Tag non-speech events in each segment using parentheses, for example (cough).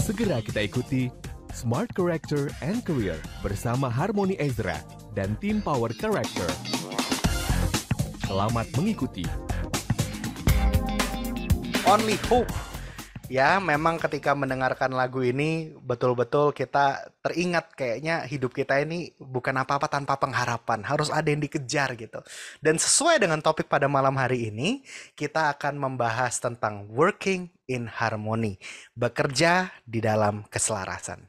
Segera kita ikuti Smart Character and Career bersama Harmony Ezra dan tim Power Character. Selamat mengikuti. Only Hope ya memang ketika mendengarkan lagu ini betul-betul kita teringat kayaknya hidup kita ini bukan apa-apa tanpa pengharapan harus ada yang dikejar gitu dan sesuai dengan topik pada malam hari ini kita akan membahas tentang working in harmony bekerja di dalam keselarasan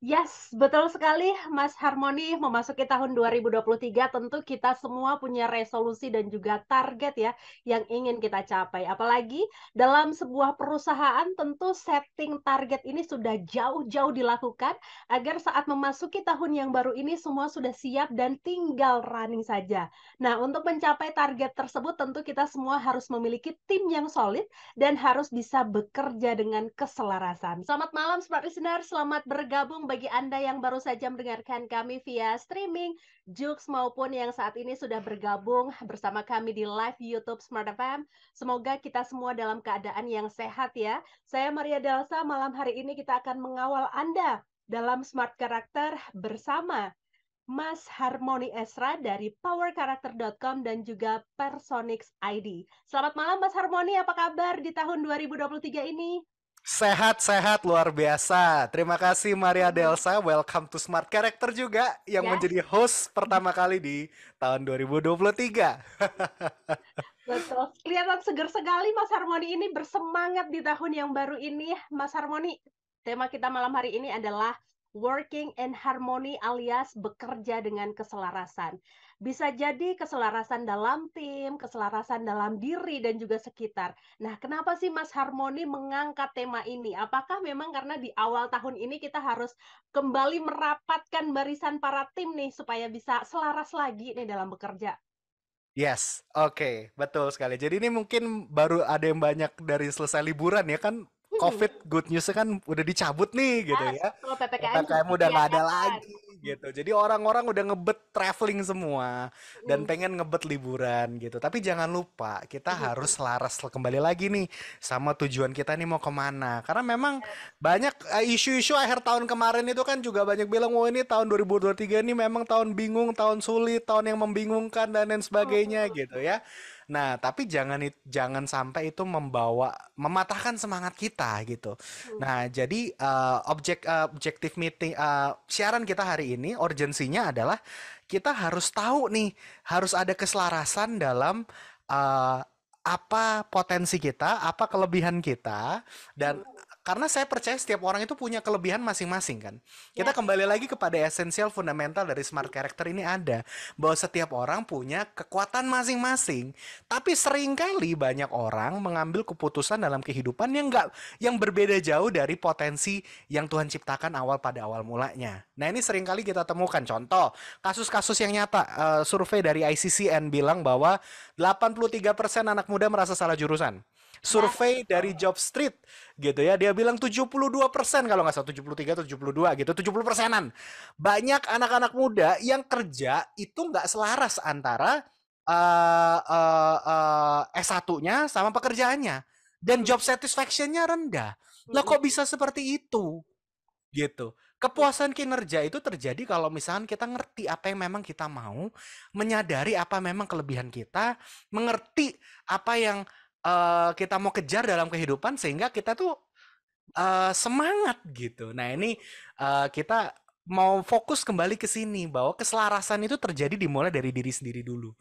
Yes, betul sekali Mas Harmoni memasuki tahun 2023 tentu kita semua punya resolusi dan juga target ya yang ingin kita capai. Apalagi dalam sebuah perusahaan tentu setting target ini sudah jauh-jauh dilakukan agar saat memasuki tahun yang baru ini semua sudah siap dan tinggal running saja. Nah, untuk mencapai target tersebut tentu kita semua harus memiliki tim yang solid dan harus bisa bekerja dengan keselarasan. Selamat malam Smart Listener, selamat bergabung bagi Anda yang baru saja mendengarkan kami via streaming, Jux maupun yang saat ini sudah bergabung bersama kami di live YouTube Smart FM. Semoga kita semua dalam keadaan yang sehat ya. Saya Maria Delsa, malam hari ini kita akan mengawal Anda dalam Smart Character bersama Mas Harmoni Esra dari PowerCharacter.com dan juga Personix ID. Selamat malam Mas Harmoni, apa kabar di tahun 2023 ini? Sehat-sehat luar biasa. Terima kasih Maria Delsa, welcome to Smart Character juga yang ya. menjadi host pertama kali di tahun 2023. (laughs) Betul. Kelihatan seger sekali Mas Harmoni ini bersemangat di tahun yang baru ini. Mas Harmoni, tema kita malam hari ini adalah Working in Harmony alias bekerja dengan keselarasan bisa jadi keselarasan dalam tim, keselarasan dalam diri dan juga sekitar. Nah, kenapa sih Mas Harmoni mengangkat tema ini? Apakah memang karena di awal tahun ini kita harus kembali merapatkan barisan para tim nih supaya bisa selaras lagi nih dalam bekerja? Yes, oke, okay. betul sekali. Jadi ini mungkin baru ada yang banyak dari selesai liburan ya kan COVID good news kan udah dicabut nih gitu ah, ya. Kalau PPKM, udah nggak ada lagi gitu. Jadi orang-orang udah ngebet traveling semua dan hmm. pengen ngebet liburan gitu. Tapi jangan lupa kita gitu. harus laras kembali lagi nih sama tujuan kita nih mau kemana. Karena memang iya. banyak eh, isu-isu akhir tahun kemarin itu kan juga banyak bilang wah oh, ini tahun 2023 ini memang tahun bingung, tahun sulit, tahun yang membingungkan dan lain sebagainya oh. gitu ya. Nah, tapi jangan jangan sampai itu membawa mematahkan semangat kita gitu. Hmm. Nah, jadi uh, objek uh, objektif meeting uh, siaran kita hari ini urgensinya adalah kita harus tahu nih, harus ada keselarasan dalam uh, apa potensi kita, apa kelebihan kita, dan karena saya percaya setiap orang itu punya kelebihan masing-masing kan. Kita Kita ya. kembali lagi kepada esensial fundamental dari smart character ini ada bahwa setiap orang punya kekuatan masing-masing. Tapi seringkali banyak orang mengambil keputusan dalam kehidupan yang enggak yang berbeda jauh dari potensi yang Tuhan ciptakan awal pada awal mulanya. Nah, ini seringkali kita temukan contoh kasus-kasus yang nyata uh, survei dari ICCN bilang bahwa 83% anak muda merasa salah jurusan survei dari Job Street gitu ya. Dia bilang 72% kalau nggak salah 73 atau 72 gitu, 70 persenan. Banyak anak-anak muda yang kerja itu nggak selaras antara uh, eh, uh, eh, uh, eh, S1-nya sama pekerjaannya dan hmm. job satisfaction-nya rendah. Lah kok hmm. bisa seperti itu? Gitu. Kepuasan kinerja itu terjadi kalau misalkan kita ngerti apa yang memang kita mau, menyadari apa memang kelebihan kita, mengerti apa yang uh, kita mau kejar dalam kehidupan sehingga kita tuh uh, semangat gitu. Nah ini uh, kita mau fokus kembali ke sini bahwa keselarasan itu terjadi dimulai dari diri sendiri dulu.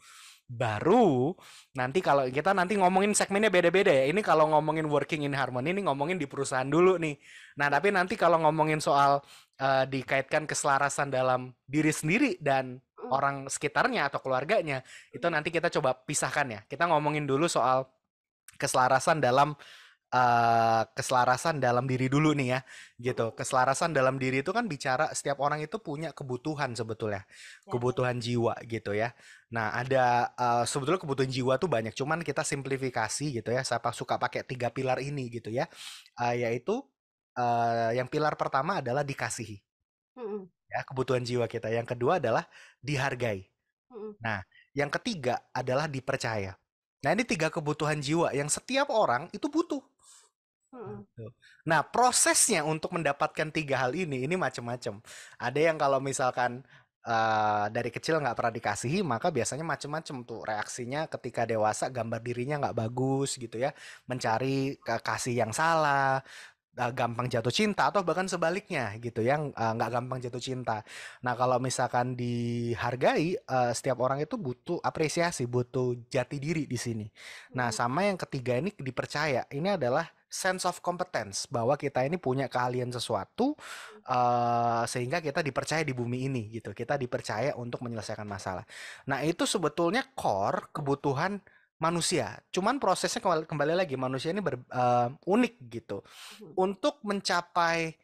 Baru nanti kalau kita nanti ngomongin segmennya beda-beda ya. Ini kalau ngomongin working in harmony ini ngomongin di perusahaan dulu nih. Nah, tapi nanti kalau ngomongin soal uh, dikaitkan keselarasan dalam diri sendiri dan hmm. orang sekitarnya atau keluarganya, itu hmm. nanti kita coba pisahkan ya. Kita ngomongin dulu soal keselarasan dalam uh, keselarasan dalam diri dulu nih ya gitu hmm. keselarasan dalam diri itu kan bicara setiap orang itu punya kebutuhan sebetulnya ya. kebutuhan jiwa gitu ya nah ada uh, sebetulnya kebutuhan jiwa tuh banyak cuman kita simplifikasi gitu ya siapa suka pakai tiga pilar ini gitu ya uh, yaitu uh, yang pilar pertama adalah dikasihi mm ya kebutuhan jiwa kita yang kedua adalah dihargai mm nah yang ketiga adalah dipercaya Nah ini tiga kebutuhan jiwa yang setiap orang itu butuh. Hmm. Gitu. Nah prosesnya untuk mendapatkan tiga hal ini ini macam-macam. Ada yang kalau misalkan uh, dari kecil nggak pernah dikasihi maka biasanya macam-macam tuh reaksinya ketika dewasa gambar dirinya nggak bagus gitu ya, mencari kasih yang salah, uh, gampang jatuh cinta atau bahkan sebaliknya gitu yang eh, nggak uh, gampang jatuh cinta. Nah kalau misalkan dihargai uh, setiap orang itu butuh apresiasi, butuh jati diri di sini. Nah hmm. sama yang ketiga ini dipercaya ini adalah sense of competence bahwa kita ini punya keahlian sesuatu uh, sehingga kita dipercaya di bumi ini gitu kita dipercaya untuk menyelesaikan masalah nah itu sebetulnya core kebutuhan manusia. Cuman prosesnya kembali, kembali lagi manusia ini ber, uh, unik gitu. Hmm. Untuk mencapai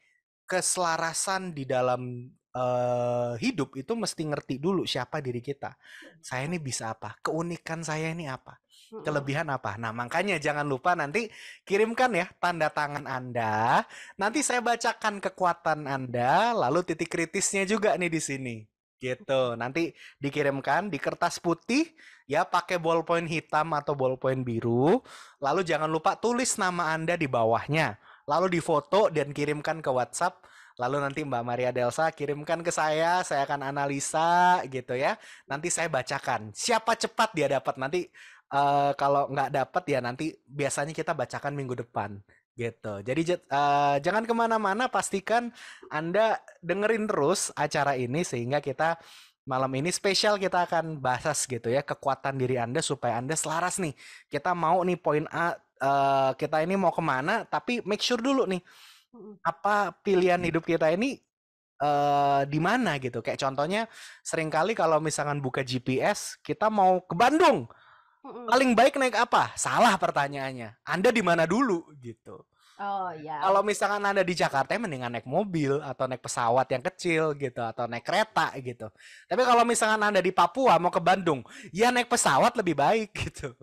keselarasan di dalam uh, hidup itu mesti ngerti dulu siapa diri kita. Hmm. Saya ini bisa apa? Keunikan saya ini apa? Hmm. Kelebihan apa? Nah, makanya jangan lupa nanti kirimkan ya tanda tangan Anda. Nanti saya bacakan kekuatan Anda, lalu titik kritisnya juga nih di sini gitu nanti dikirimkan di kertas putih ya pakai ballpoint hitam atau ballpoint biru lalu jangan lupa tulis nama anda di bawahnya lalu difoto dan kirimkan ke WhatsApp lalu nanti Mbak Maria Delsa kirimkan ke saya, saya akan analisa gitu ya. Nanti saya bacakan. Siapa cepat dia dapat nanti uh, kalau nggak dapat ya nanti biasanya kita bacakan minggu depan. Gitu. Jadi uh, jangan kemana-mana, pastikan Anda dengerin terus acara ini sehingga kita malam ini spesial kita akan bahas gitu ya kekuatan diri Anda supaya Anda selaras nih. Kita mau nih poin A uh, kita ini mau kemana, tapi make sure dulu nih apa pilihan hidup kita ini uh, di mana gitu. Kayak contohnya seringkali kalau misalkan buka GPS kita mau ke Bandung Paling baik naik apa? Salah pertanyaannya. Anda di mana dulu gitu. Oh ya. Kalau misalkan Anda di Jakarta ya mendingan naik mobil atau naik pesawat yang kecil gitu atau naik kereta gitu. Tapi kalau misalkan Anda di Papua mau ke Bandung, ya naik pesawat lebih baik (laughs) gitu.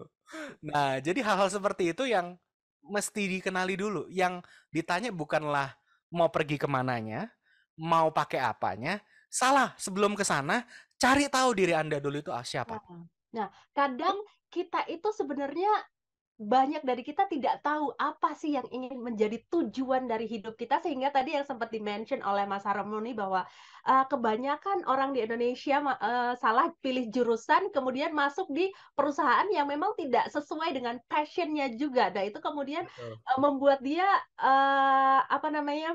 Nah, jadi hal-hal seperti itu yang mesti dikenali dulu. Yang ditanya bukanlah mau pergi kemananya, mau pakai apanya. Salah, sebelum ke sana cari tahu diri Anda dulu itu ah, siapa. Nah, nah kadang kita itu sebenarnya banyak dari kita tidak tahu apa sih yang ingin menjadi tujuan dari hidup kita sehingga tadi yang sempat dimention oleh Mas Harmoni bahwa uh, kebanyakan orang di Indonesia uh, salah pilih jurusan kemudian masuk di perusahaan yang memang tidak sesuai dengan passionnya juga. Nah itu kemudian uh, membuat dia uh, apa namanya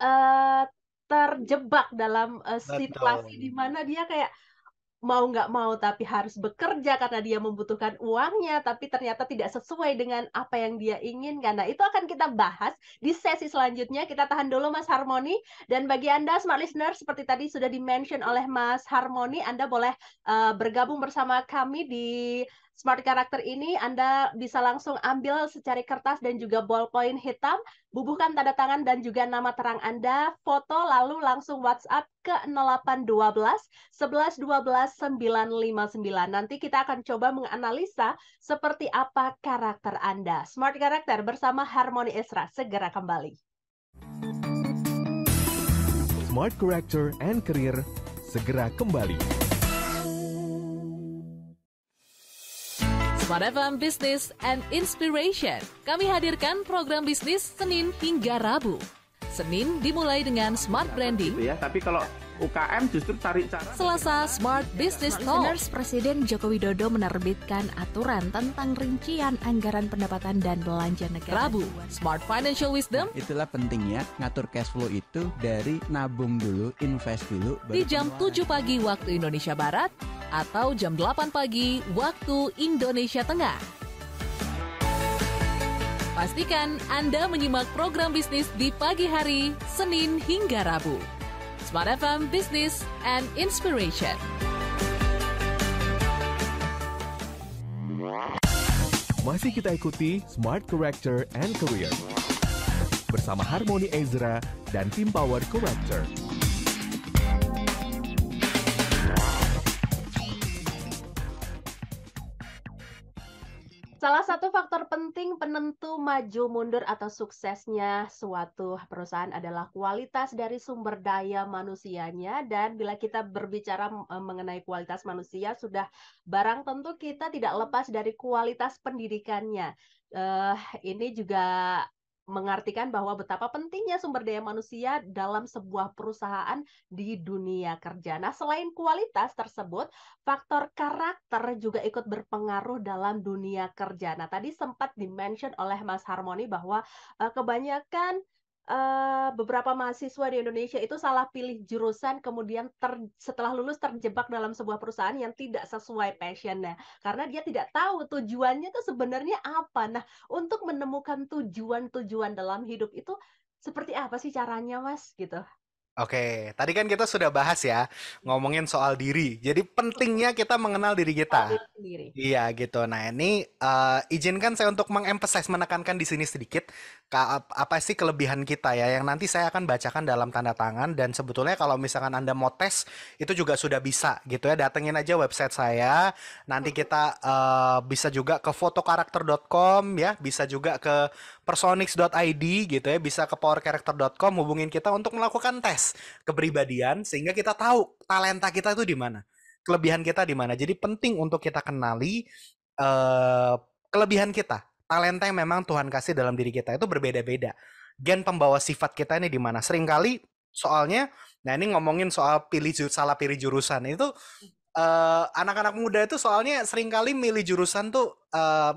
uh, terjebak dalam uh, situasi di mana dia kayak mau nggak mau tapi harus bekerja karena dia membutuhkan uangnya tapi ternyata tidak sesuai dengan apa yang dia inginkan. Nah, itu akan kita bahas di sesi selanjutnya. Kita tahan dulu Mas Harmoni dan bagi Anda smart listener seperti tadi sudah dimention oleh Mas Harmoni, Anda boleh uh, bergabung bersama kami di Smart Karakter ini Anda bisa langsung ambil secari kertas dan juga ballpoint hitam Bubuhkan tanda tangan dan juga nama terang Anda, foto lalu langsung WhatsApp ke 0812 11 12 959. Nanti kita akan coba menganalisa seperti apa karakter Anda. Smart Karakter bersama Harmoni Esra segera kembali. Smart Character and Career segera kembali. Smart FM Business and Inspiration. Kami hadirkan program bisnis Senin hingga Rabu. Senin dimulai dengan smart branding. ya, tapi kalau UKM justru cari cara. Selasa Smart Business Talk. Presiden Joko Widodo menerbitkan aturan tentang rincian anggaran pendapatan dan belanja negara. Rabu, Smart Financial Wisdom. Nah, itulah pentingnya ngatur cash flow itu dari nabung dulu, invest dulu. Di jam 7 pagi waktu Indonesia Barat atau jam 8 pagi waktu Indonesia Tengah. Pastikan Anda menyimak program bisnis di pagi hari, Senin hingga Rabu. Smart FM Business and Inspiration. Masih kita ikuti Smart Corrector and Career bersama Harmony Ezra dan tim Power Corrector. Salah satu faktor penting penentu maju mundur atau suksesnya suatu perusahaan adalah kualitas dari sumber daya manusianya dan bila kita berbicara e, mengenai kualitas manusia sudah barang tentu kita tidak lepas dari kualitas pendidikannya. Uh, ini juga mengartikan bahwa betapa pentingnya sumber daya manusia dalam sebuah perusahaan di dunia kerja. Nah, selain kualitas tersebut, faktor karakter juga ikut berpengaruh dalam dunia kerja. Nah, tadi sempat dimention oleh Mas Harmoni bahwa uh, kebanyakan uh, beberapa mahasiswa di Indonesia itu salah pilih jurusan kemudian ter, setelah lulus terjebak dalam sebuah perusahaan yang tidak sesuai passionnya karena dia tidak tahu tujuannya itu sebenarnya apa nah untuk menemukan tujuan-tujuan dalam hidup itu seperti apa sih caranya mas gitu Oke, tadi kan kita sudah bahas ya ngomongin soal diri. Jadi pentingnya kita mengenal diri kita. Diri. Iya gitu. Nah ini uh, izinkan saya untuk mengemphasize menekankan di sini sedikit apa sih kelebihan kita ya yang nanti saya akan bacakan dalam tanda tangan dan sebetulnya kalau misalkan anda mau tes itu juga sudah bisa gitu ya datengin aja website saya nanti kita uh, bisa juga ke fotokarakter.com ya bisa juga ke personix.id gitu ya bisa ke powercharacter.com hubungin kita untuk melakukan tes tes kepribadian sehingga kita tahu talenta kita itu di mana, kelebihan kita di mana. Jadi penting untuk kita kenali uh, kelebihan kita, talenta yang memang Tuhan kasih dalam diri kita itu berbeda-beda. Gen pembawa sifat kita ini di mana? Seringkali soalnya nah ini ngomongin soal pilih salah pilih jurusan itu anak eh, anak-anak muda itu soalnya seringkali milih jurusan tuh uh,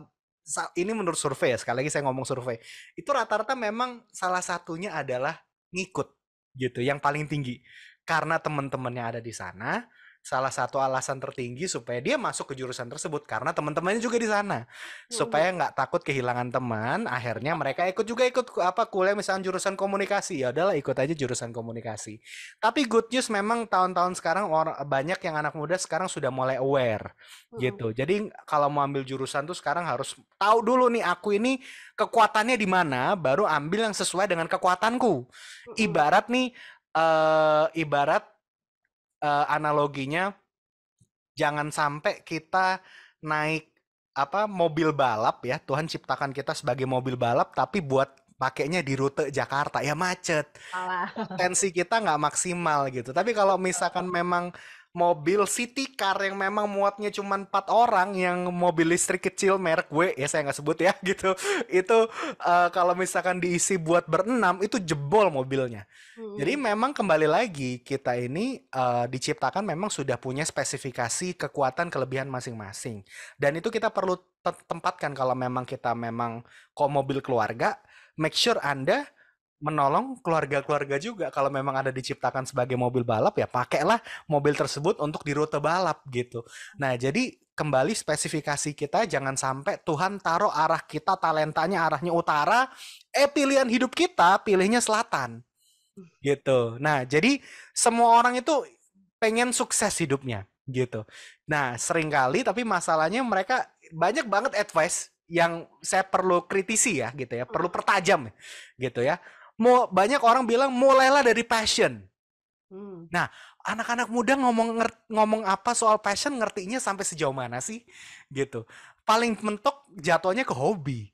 ini menurut survei ya sekali lagi saya ngomong survei itu rata-rata memang salah satunya adalah ngikut gitu yang paling tinggi karena teman-temannya ada di sana salah satu alasan tertinggi supaya dia masuk ke jurusan tersebut karena teman-temannya juga di sana supaya nggak takut kehilangan teman akhirnya mereka ikut juga ikut apa kuliah misalnya jurusan komunikasi ya adalah ikut aja jurusan komunikasi tapi good news memang tahun-tahun sekarang orang banyak yang anak muda sekarang sudah mulai aware gitu jadi kalau mau ambil jurusan tuh sekarang harus tahu dulu nih aku ini kekuatannya di mana baru ambil yang sesuai dengan kekuatanku ibarat nih uh, ibarat uh, analoginya jangan sampai kita naik apa mobil balap ya Tuhan ciptakan kita sebagai mobil balap tapi buat pakainya di rute Jakarta ya macet Alah. tensi kita nggak maksimal gitu tapi kalau misalkan (laughs) memang mobil city car yang memang muatnya cuma empat orang yang mobil listrik kecil merek W ya saya nggak sebut ya (laughs) gitu itu uh, kalau misalkan diisi buat berenam itu jebol mobilnya hmm. jadi memang kembali lagi kita ini uh, diciptakan memang sudah punya spesifikasi kekuatan kelebihan masing-masing dan itu kita perlu tempatkan kalau memang kita memang kok mobil keluarga make sure anda menolong keluarga-keluarga juga kalau memang ada diciptakan sebagai mobil balap ya pakailah mobil tersebut untuk di rute balap gitu. Nah, jadi kembali spesifikasi kita jangan sampai Tuhan taruh arah kita talentanya arahnya utara, eh pilihan hidup kita pilihnya selatan. Gitu. Nah, jadi semua orang itu pengen sukses hidupnya gitu. Nah, seringkali tapi masalahnya mereka banyak banget advice yang saya perlu kritisi ya gitu ya, perlu hmm. pertajam gitu ya mau banyak orang bilang mulailah dari passion. Hmm. Nah, anak-anak muda ngomong ngomong apa soal passion ngertinya sampai sejauh mana sih? Gitu. Paling mentok jatuhnya ke hobi.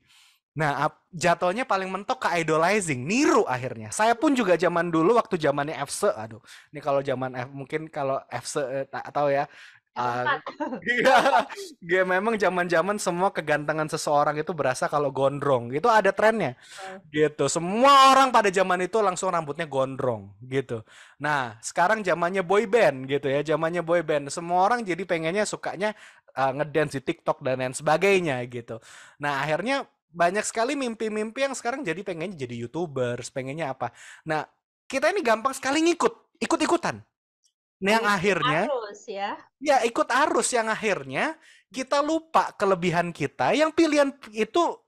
Nah, jatuhnya paling mentok ke idolizing, niru akhirnya. Saya pun juga zaman dulu waktu zamannya FC, e, aduh. Ini kalau zaman F mungkin kalau FC atau e, tahu ya, Ah, (laughs) iya, uh, memang zaman-zaman semua kegantengan seseorang itu berasa kalau gondrong. Itu ada trennya. Uh. Gitu. Semua orang pada zaman itu langsung rambutnya gondrong gitu. Nah, sekarang zamannya boy band gitu ya, zamannya boy band. Semua orang jadi pengennya sukanya uh, ngedance di TikTok dan lain sebagainya gitu. Nah, akhirnya banyak sekali mimpi-mimpi yang sekarang jadi pengennya jadi YouTuber, pengennya apa. Nah, kita ini gampang sekali ngikut, ikut-ikutan Nah, yang ikut akhirnya arus ya. Ya, ikut arus yang akhirnya kita lupa kelebihan kita yang pilihan itu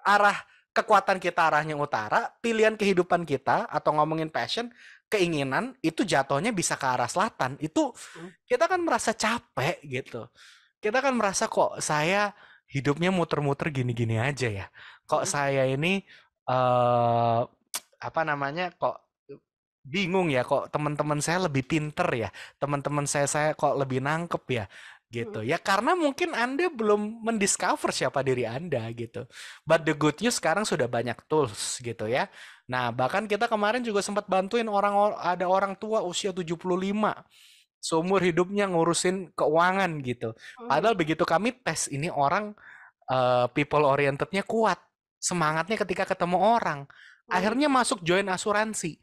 arah kekuatan kita arahnya utara, pilihan kehidupan kita atau ngomongin passion, keinginan itu jatuhnya bisa ke arah selatan. Itu kita kan merasa capek gitu. Kita kan merasa kok saya hidupnya muter-muter gini-gini aja ya. Kok saya ini uh, apa namanya? Kok bingung ya kok teman-teman saya lebih pinter ya teman-teman saya saya kok lebih nangkep ya gitu ya karena mungkin anda belum mendiscover siapa diri anda gitu but the good news sekarang sudah banyak tools gitu ya nah bahkan kita kemarin juga sempat bantuin orang ada orang tua usia 75 seumur hidupnya ngurusin keuangan gitu padahal mm. begitu kami tes ini orang uh, people orientednya kuat semangatnya ketika ketemu orang mm. akhirnya masuk join asuransi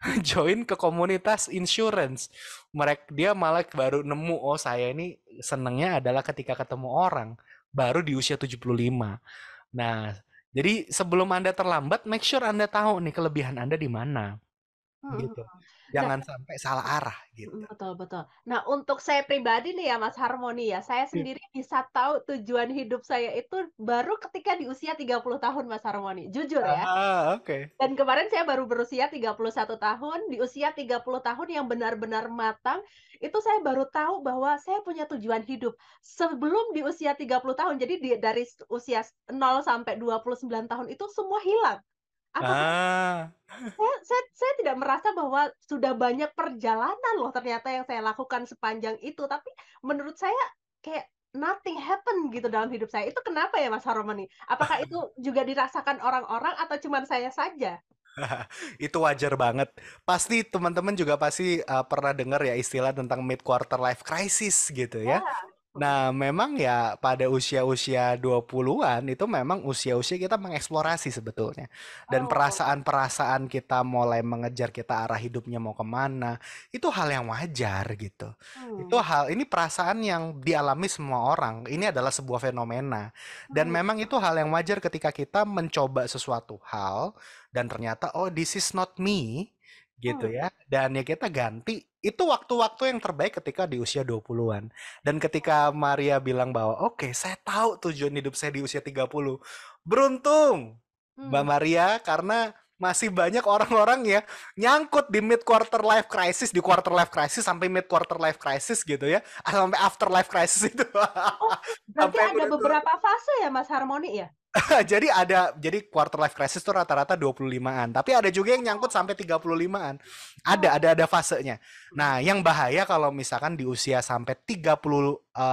(laughs) join ke komunitas insurance. Mereka dia malah baru nemu oh saya ini senangnya adalah ketika ketemu orang baru di usia 75. Nah, jadi sebelum Anda terlambat, make sure Anda tahu nih kelebihan Anda di mana. Hmm. Gitu. Nah, jangan sampai salah arah gitu. Mm, betul betul. Nah untuk saya pribadi nih ya Mas Harmoni ya, saya iya. sendiri hmm. bisa tahu tujuan hidup saya itu baru ketika di usia 30 tahun Mas Harmoni, jujur ya. Ah, oke. Okay. Dan kemarin saya baru berusia 31 tahun, di usia 30 tahun yang benar-benar matang, itu saya baru tahu bahwa saya punya tujuan hidup. Sebelum di usia 30 tahun, jadi dari usia 0 sampai 29 tahun itu semua hilang apa ah. Saya, saya, saya tidak merasa bahwa sudah banyak perjalanan loh ternyata yang saya lakukan sepanjang itu. Tapi menurut saya kayak nothing happen gitu dalam hidup saya. Itu kenapa ya Mas Haromani Apakah itu juga dirasakan orang-orang atau cuma saya saja? (laughs) itu wajar banget. Pasti teman-teman juga pasti uh, pernah dengar ya istilah tentang mid quarter life crisis gitu ya. ya. Nah, memang ya pada usia-usia 20-an itu memang usia-usia kita mengeksplorasi sebetulnya. Dan oh, perasaan-perasaan kita mulai mengejar kita arah hidupnya mau kemana, itu hal yang wajar gitu. Itu hmm. hal, ini perasaan yang dialami semua orang. Ini adalah sebuah fenomena. Dan hmm. memang itu hal yang wajar ketika kita mencoba sesuatu hal, dan ternyata, oh this is not me, gitu hmm. ya. Dan ya kita ganti itu waktu-waktu yang terbaik ketika di usia 20-an. Dan ketika Maria bilang bahwa, oke okay, saya tahu tujuan hidup saya di usia 30. Beruntung hmm. Mbak Maria karena masih banyak orang-orang ya nyangkut di mid quarter life crisis di quarter life crisis sampai mid quarter life crisis gitu ya atau ah, sampai after life crisis itu. Oh, berarti ada itu. beberapa fase ya Mas Harmoni ya? (laughs) jadi ada jadi quarter life crisis tuh rata-rata 25-an, tapi ada juga yang nyangkut sampai 35-an. Ada oh. ada ada fasenya. Nah, yang bahaya kalau misalkan di usia sampai 35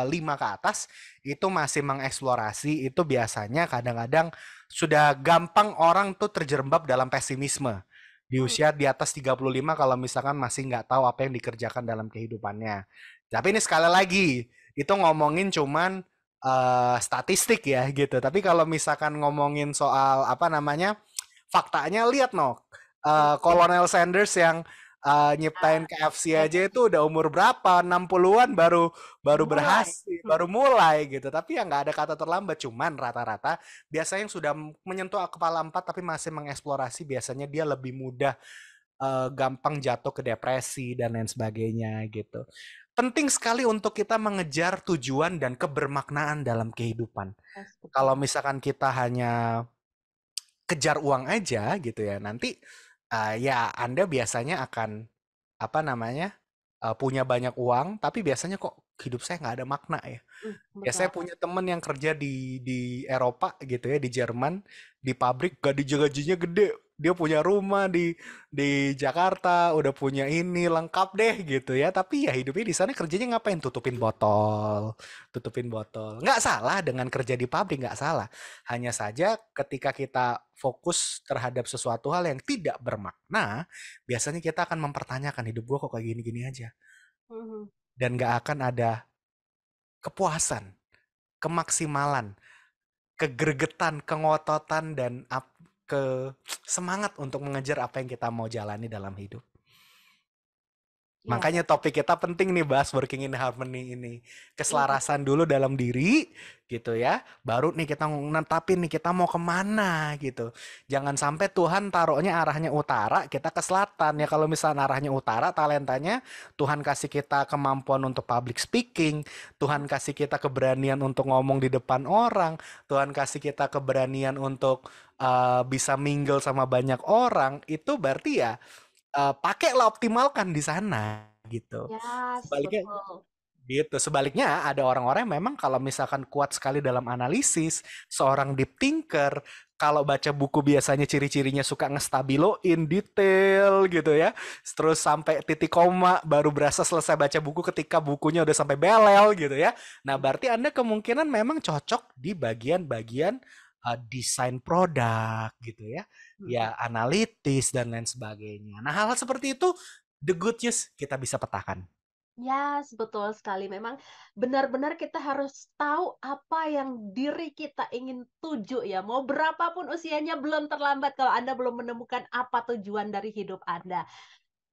ke atas itu masih mengeksplorasi itu biasanya kadang-kadang sudah gampang orang tuh terjerembab dalam pesimisme di hmm. usia di atas 35 kalau misalkan masih nggak tahu apa yang dikerjakan dalam kehidupannya. Tapi ini sekali lagi itu ngomongin cuman uh, statistik ya gitu. Tapi kalau misalkan ngomongin soal apa namanya faktanya lihat no uh, eh, hmm. Kolonel Sanders yang uh, nyiptain ah, KFC iya aja itu udah umur berapa 60-an baru baru mulai. berhasil hmm. baru mulai gitu tapi ya nggak ada kata terlambat cuman rata-rata biasanya yang sudah menyentuh kepala empat tapi masih mengeksplorasi biasanya dia lebih mudah uh, gampang jatuh ke depresi dan lain sebagainya gitu penting sekali untuk kita mengejar tujuan dan kebermaknaan dalam kehidupan iya kalau misalkan kita hanya kejar uang aja gitu ya nanti uh, ya Anda biasanya akan apa namanya uh, punya banyak uang, tapi biasanya kok hidup saya nggak ada makna ya. Hmm, ya saya punya temen yang kerja di di Eropa gitu ya di Jerman di pabrik gaji gajinya gede, dia punya rumah di di Jakarta, udah punya ini lengkap deh gitu ya. Tapi ya hidupnya di sana kerjanya ngapain? Tutupin botol, tutupin botol. Nggak salah dengan kerja di pabrik nggak salah. Hanya saja ketika kita fokus terhadap sesuatu hal yang tidak bermakna, biasanya kita akan mempertanyakan hidup gua kok kayak gini-gini aja. Mhm. Dan nggak akan ada kepuasan, kemaksimalan, kegergetan, kengototan dan ke semangat untuk mengejar apa yang kita mau jalani dalam hidup. Yeah. Makanya topik kita penting nih bahas working in harmony ini. Keselarasan yeah. dulu dalam diri gitu ya. Baru nih kita tapi nih kita mau kemana gitu. Jangan sampai Tuhan taruhnya arahnya utara, kita ke selatan. Ya kalau misalnya arahnya utara talentanya Tuhan kasih kita kemampuan untuk public speaking, Tuhan kasih kita keberanian untuk ngomong di depan orang, Tuhan kasih kita keberanian untuk uh, bisa mingle sama banyak orang itu berarti ya uh, pakailah optimalkan di sana gitu. Yes, sebaliknya betul. gitu. Sebaliknya ada orang-orang yang memang kalau misalkan kuat sekali dalam analisis, seorang deep thinker, kalau baca buku biasanya ciri-cirinya suka ngestabiloin detail gitu ya. Terus sampai titik koma baru berasa selesai baca buku ketika bukunya udah sampai belel gitu ya. Nah, berarti Anda kemungkinan memang cocok di bagian-bagian Eh, desain produk gitu ya, hmm. ya analitis dan lain sebagainya. Nah hal-hal seperti itu the good news kita bisa petakan. Ya, yes, betul sekali. Memang benar-benar kita harus tahu apa yang diri kita ingin tuju ya. Mau berapapun usianya belum terlambat kalau Anda belum menemukan apa tujuan dari hidup Anda.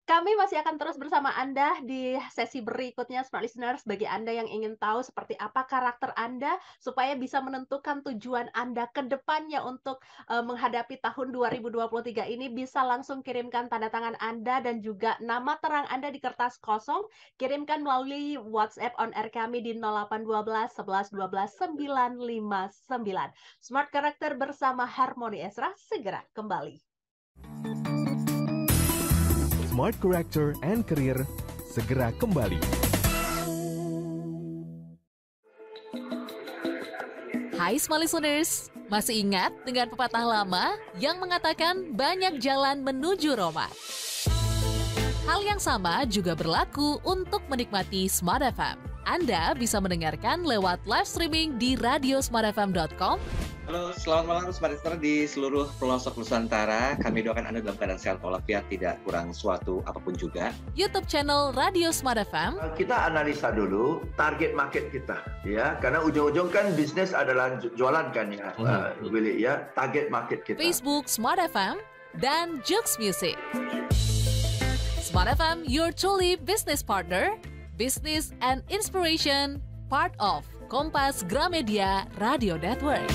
Kami masih akan terus bersama Anda di sesi berikutnya Smart Listeners bagi Anda yang ingin tahu seperti apa karakter Anda supaya bisa menentukan tujuan Anda ke depannya untuk uh, menghadapi tahun 2023 ini bisa langsung kirimkan tanda tangan Anda dan juga nama terang Anda di kertas kosong kirimkan melalui WhatsApp on air kami di 0812 11 12 959. Smart Karakter bersama Harmoni Esra segera kembali. Smart Character and Career segera kembali. Hai smart listeners, masih ingat dengan pepatah lama yang mengatakan banyak jalan menuju Roma? Hal yang sama juga berlaku untuk menikmati Smart FM. Anda bisa mendengarkan lewat live streaming di radiosmartfm.com Halo, selamat malam Smartister di seluruh pelosok Nusantara. Kami doakan Anda dalam keadaan sehat walafiat, tidak kurang suatu apapun juga. YouTube channel Radio Smart FM. Nah, kita analisa dulu target market kita, ya. Karena ujung-ujung kan bisnis adalah jualan kan ya, hmm. uh, Willy ya. Target market kita. Facebook Smart FM dan Jux Music. Smart FM, your truly business partner, business and inspiration, part of Kompas Gramedia Radio Network.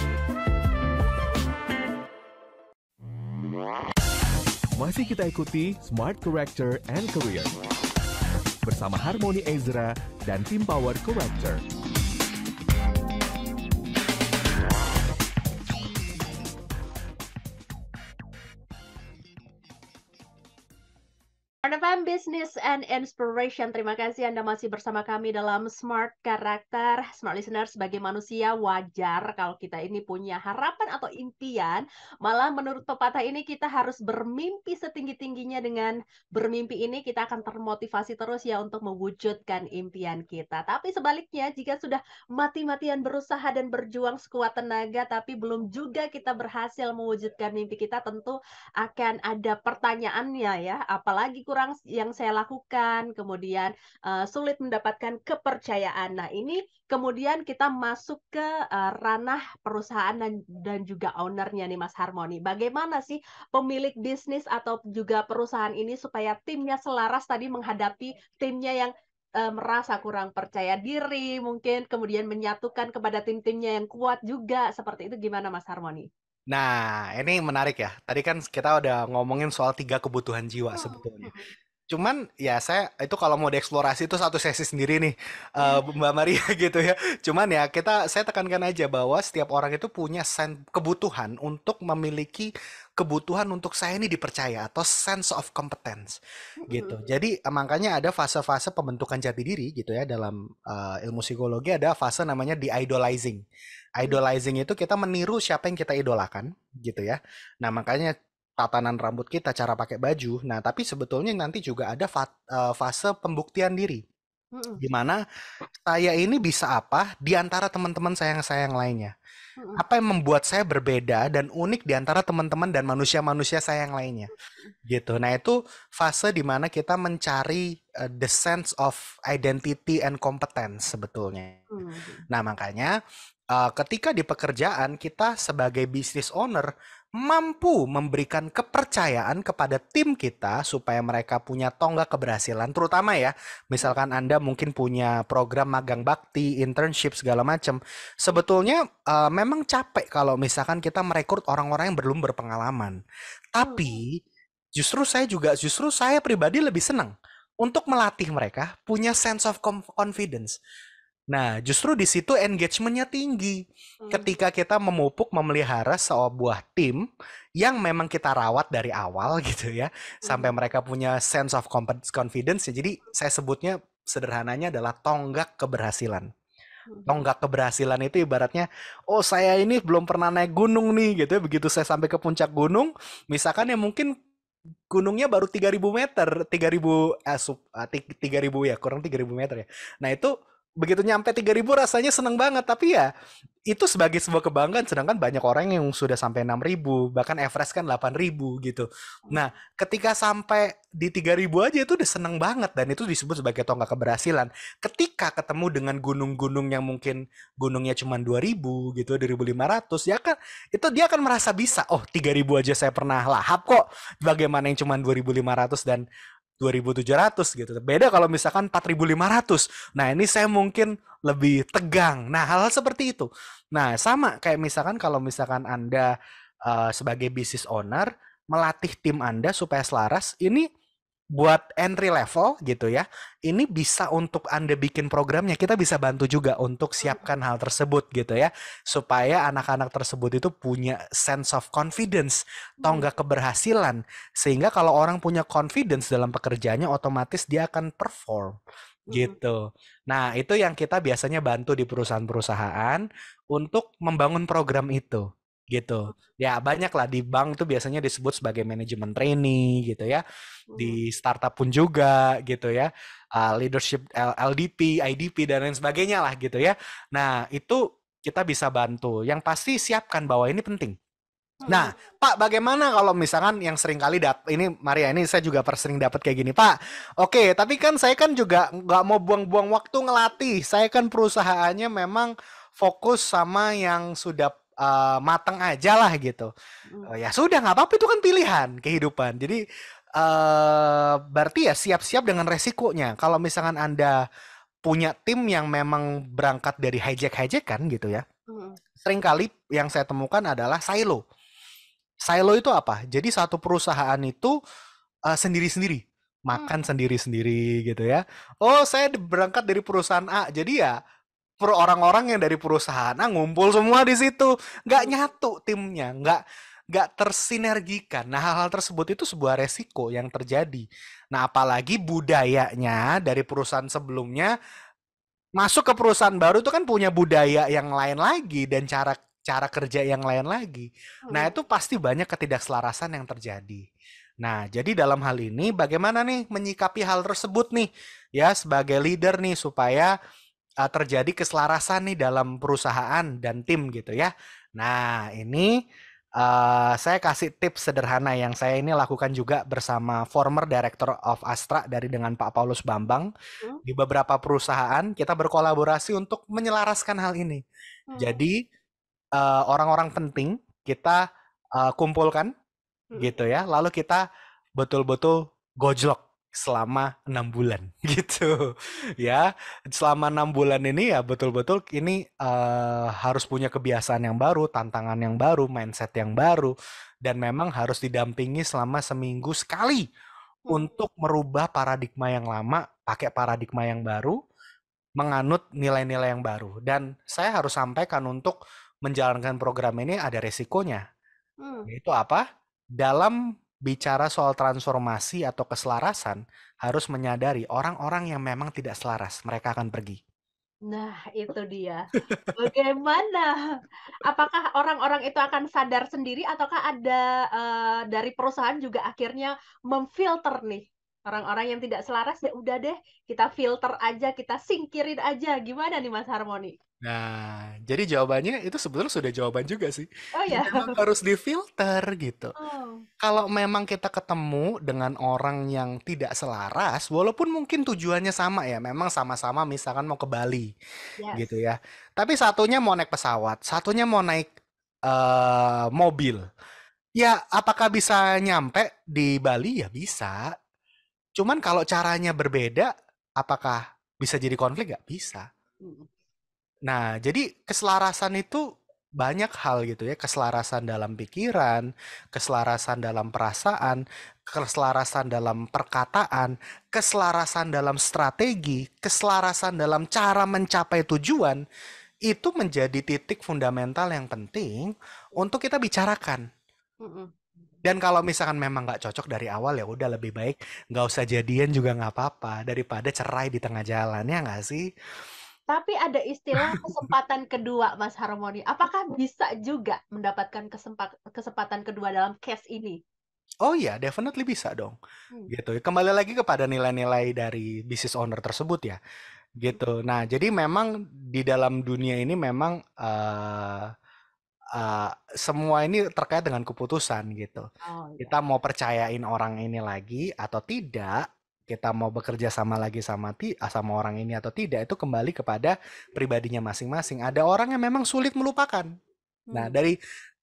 Masih kita ikuti Smart Corrector and Career bersama Harmony Ezra dan tim Power Corrector. Business and Inspiration. Terima kasih Anda masih bersama kami dalam Smart Character. Smart Listener sebagai manusia wajar kalau kita ini punya harapan atau impian. Malah menurut pepatah ini kita harus bermimpi setinggi-tingginya dengan bermimpi ini kita akan termotivasi terus ya untuk mewujudkan impian kita. Tapi sebaliknya jika sudah mati-matian berusaha dan berjuang sekuat tenaga tapi belum juga kita berhasil mewujudkan mimpi kita tentu akan ada pertanyaannya ya apalagi kurang yang saya lakukan, kemudian uh, sulit mendapatkan kepercayaan. Nah, ini kemudian kita masuk ke uh, ranah perusahaan dan, dan juga ownernya nih Mas Harmoni. Bagaimana sih pemilik bisnis atau juga perusahaan ini supaya timnya selaras tadi menghadapi timnya yang eh, merasa kurang percaya diri, mungkin kemudian menyatukan kepada tim-timnya yang kuat juga. Seperti itu gimana Mas Harmoni? Nah, ini menarik ya. Tadi kan kita udah ngomongin soal tiga kebutuhan jiwa oh. sebetulnya cuman ya saya itu kalau mau dieksplorasi itu satu sesi sendiri nih uh, Mbak Maria (laughs) gitu ya. Cuman ya kita saya tekankan aja bahwa setiap orang itu punya sen kebutuhan untuk memiliki kebutuhan untuk saya ini dipercaya atau sense of competence gitu. Hmm. Jadi eh, makanya ada fase-fase pembentukan jati diri gitu ya dalam uh, ilmu psikologi ada fase namanya di idolizing. Hmm. Idolizing itu kita meniru siapa yang kita idolakan gitu ya. Nah, makanya tatanan rambut kita, cara pakai baju. Nah, tapi sebetulnya nanti juga ada eh, fase pembuktian diri. di mana saya ini bisa apa di antara teman-teman saya yang saya yang lainnya? Apa yang membuat saya berbeda dan unik di antara teman-teman dan manusia-manusia saya yang lainnya? Gitu. Nah, itu fase di mana kita mencari uh, the sense of identity and competence sebetulnya. Mm-hmm. Nah, makanya eh, ketika di pekerjaan kita sebagai business owner mampu memberikan kepercayaan kepada tim kita supaya mereka punya tonggak keberhasilan terutama ya misalkan Anda mungkin punya program magang bakti, internship segala macam. Sebetulnya uh, memang capek kalau misalkan kita merekrut orang-orang yang belum berpengalaman. Tapi hmm. justru saya juga justru saya pribadi lebih senang untuk melatih mereka punya sense of confidence. Nah, justru di situ engagementnya tinggi. Hmm. Ketika kita memupuk, memelihara sebuah tim yang memang kita rawat dari awal (laughs) gitu ya, hmm. sampai mereka punya sense of confidence. Ya. Jadi saya sebutnya sederhananya adalah tonggak keberhasilan. Hmm. Tonggak keberhasilan itu ibaratnya, oh saya ini belum pernah naik gunung nih gitu. ya Begitu saya sampai ke puncak gunung, misalkan ya mungkin gunungnya baru 3000 meter, 3000 eh, sub, eh, 3000 ya, kurang 3000 meter ya. Nah, itu begitu nyampe 3000 rasanya seneng banget tapi ya itu sebagai sebuah kebanggaan sedangkan banyak orang yang sudah sampai 6000 bahkan Everest kan 8000 gitu. Nah, ketika sampai di 3000 aja itu udah seneng banget dan itu disebut sebagai tonggak keberhasilan. Ketika ketemu dengan gunung-gunung yang mungkin gunungnya cuma 2000 gitu, 2500 ya kan itu dia akan merasa bisa, oh 3000 aja saya pernah lahap kok. Bagaimana yang cuma 2500 dan 2.700 gitu. Beda kalau misalkan 4.500. Nah, ini saya mungkin lebih tegang. Nah, hal-hal seperti itu. Nah, sama kayak misalkan kalau misalkan Anda uh, sebagai business owner melatih tim Anda supaya selaras, ini buat entry level gitu ya. Ini bisa untuk Anda bikin programnya, kita bisa bantu juga untuk hmm. siapkan hal tersebut gitu ya. Supaya anak-anak tersebut itu punya sense of confidence, tonggak hmm. keberhasilan. Sehingga kalau orang punya confidence dalam pekerjaannya otomatis dia akan perform hmm. gitu. Nah, itu yang kita biasanya bantu di perusahaan-perusahaan untuk membangun program itu gitu. Ya banyak lah di bank tuh biasanya disebut sebagai manajemen trainee gitu ya. Di hmm. startup pun juga gitu ya. Uh, leadership LDP, IDP dan lain sebagainya lah gitu ya. Nah itu kita bisa bantu. Yang pasti siapkan bahwa ini penting. Nah, hmm. Pak, bagaimana kalau misalkan yang sering kali dap ini Maria ini saya juga sering dapat kayak gini, Pak. Oke, tapi kan saya kan juga nggak mau buang-buang waktu ngelatih. Saya kan perusahaannya memang fokus sama yang sudah uh, eh, matang aja lah gitu. Uh, ya sudah nggak apa-apa itu kan pilihan kehidupan. Jadi uh, berarti ya siap-siap dengan resikonya. Kalau misalkan Anda punya tim yang memang berangkat dari hijack-hijakan gitu ya. Hmm. sering kali yang saya temukan adalah silo. Silo itu apa? Jadi satu perusahaan itu sendiri eh, sendiri-sendiri, makan sendiri hmm. sendiri-sendiri gitu ya. Oh, saya berangkat dari perusahaan A. Jadi ya per orang-orang yang dari perusahaan nah, ngumpul semua di situ nggak nyatu timnya nggak nggak tersinergikan nah hal-hal tersebut itu sebuah resiko yang terjadi nah apalagi budayanya dari perusahaan sebelumnya masuk ke perusahaan baru itu kan punya budaya yang lain lagi dan cara cara kerja yang lain lagi nah hmm. itu pasti banyak ketidakselarasan yang terjadi Nah, jadi dalam hal ini bagaimana nih menyikapi hal tersebut nih ya sebagai leader nih supaya uh, terjadi keselarasan nih dalam perusahaan dan tim gitu ya. Nah, ini Uh, saya kasih tips sederhana yang saya ini lakukan juga bersama former director of Astra dari dengan Pak Paulus Bambang hmm. di beberapa perusahaan kita berkolaborasi untuk menyelaraskan hal ini. Hmm. Jadi eh, orang-orang uh, penting kita uh, kumpulkan hmm. gitu ya, lalu kita betul-betul gojlok selama enam bulan (laughs) gitu ya selama enam bulan ini ya betul-betul ini uh, harus punya kebiasaan yang baru tantangan yang baru mindset yang baru dan memang harus didampingi selama seminggu sekali hmm. untuk merubah paradigma yang lama pakai paradigma yang baru menganut nilai-nilai yang baru dan saya harus sampaikan untuk menjalankan program ini ada resikonya hmm. yaitu apa dalam bicara soal transformasi atau keselarasan harus menyadari orang-orang yang memang tidak selaras, mereka akan pergi. Nah, itu dia. Bagaimana? Apakah orang-orang itu akan sadar sendiri ataukah ada uh, dari perusahaan juga akhirnya memfilter nih orang-orang yang tidak selaras ya udah deh kita filter aja, kita singkirin aja. Gimana nih Mas Harmoni? Nah, jadi jawabannya itu sebetulnya sudah jawaban juga sih. Oh ya. Memang harus difilter gitu. (laughs) Oh. Kalau memang kita ketemu dengan orang yang tidak selaras, walaupun mungkin tujuannya sama ya, memang sama-sama misalkan mau ke Bali, yes. gitu ya. Tapi satunya mau naik pesawat, satunya mau naik uh, mobil. Ya, apakah bisa nyampe di Bali? Ya bisa. Cuman kalau caranya berbeda, apakah bisa jadi konflik? Gak bisa. Hmm Nah, jadi keselarasan itu banyak hal gitu ya, keselarasan dalam pikiran, keselarasan dalam perasaan, keselarasan dalam perkataan, keselarasan dalam strategi, keselarasan dalam cara mencapai tujuan itu menjadi titik fundamental yang penting untuk kita bicarakan. Dan kalau misalkan memang nggak cocok dari awal ya udah lebih baik nggak usah jadian juga nggak apa-apa daripada cerai di tengah jalan ya nggak sih? Tapi ada istilah kesempatan kedua, Mas Harmoni. Apakah bisa juga mendapatkan kesempat, kesempatan kedua dalam case ini? Oh iya, definitely bisa dong. Hmm. Gitu. Kembali lagi kepada nilai-nilai dari business owner tersebut ya. Gitu. Nah, jadi memang di dalam dunia ini memang uh, uh, semua ini terkait dengan keputusan gitu. Oh, iya. Kita mau percayain orang ini lagi atau tidak kita mau bekerja sama lagi sama ti ah, sama orang ini atau tidak itu kembali kepada pribadinya masing-masing. Ada orang yang memang sulit melupakan. Nah, hmm. Nah, dari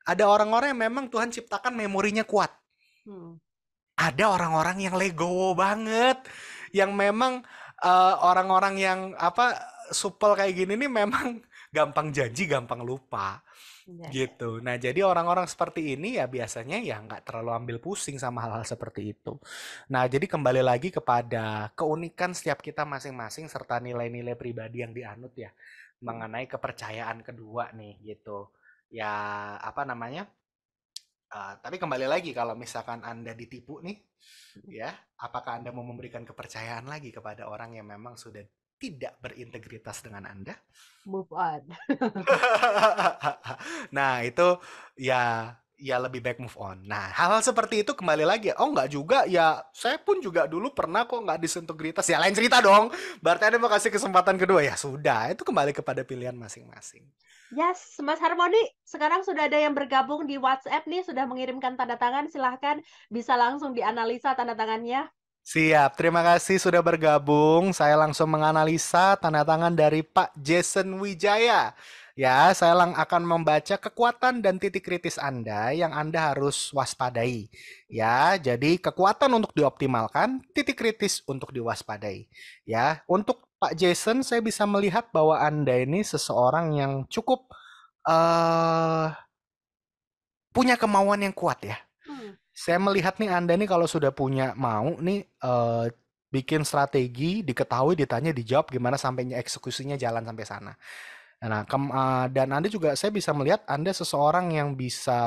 ada orang-orang yang memang Tuhan ciptakan memorinya kuat. Hmm. Ada orang-orang yang legowo banget, yang memang eh, orang-orang uh, yang apa supel kayak gini nih memang (laughs) gampang janji, gampang lupa. Ya. gitu. Nah, jadi orang-orang seperti ini ya biasanya ya nggak terlalu ambil pusing sama hal-hal seperti itu. Nah, jadi kembali lagi kepada keunikan setiap kita masing-masing serta nilai-nilai pribadi yang dianut ya mengenai kepercayaan kedua nih gitu. Ya apa namanya? Uh, tapi kembali lagi kalau misalkan anda ditipu nih, ya apakah anda mau memberikan kepercayaan lagi kepada orang yang memang sudah tidak berintegritas dengan Anda? Move on. (laughs) nah, itu ya ya lebih baik move on. Nah, hal-hal seperti itu kembali lagi. Ya. Oh, nggak juga. Ya, saya pun juga dulu pernah kok nggak disintegritas. Ya, lain cerita dong. Berarti ada mau kasih kesempatan kedua. Ya, sudah. Itu kembali kepada pilihan masing-masing. Yes, Mas Harmoni, sekarang sudah ada yang bergabung di WhatsApp nih, sudah mengirimkan tanda tangan. Silahkan bisa langsung dianalisa tanda tangannya. Siap, terima kasih sudah bergabung. Saya langsung menganalisa tanda tangan dari Pak Jason Wijaya. Ya, saya lang akan membaca kekuatan dan titik kritis Anda yang Anda harus waspadai. Ya, jadi kekuatan untuk dioptimalkan, titik kritis untuk diwaspadai. Ya, untuk Pak Jason saya bisa melihat bahwa Anda ini seseorang yang cukup uh, punya kemauan yang kuat ya saya melihat nih Anda nih kalau sudah punya mau nih uh, bikin strategi, diketahui, ditanya, dijawab gimana sampainya eksekusinya jalan sampai sana. Nah, kem, uh, dan Anda juga saya bisa melihat Anda seseorang yang bisa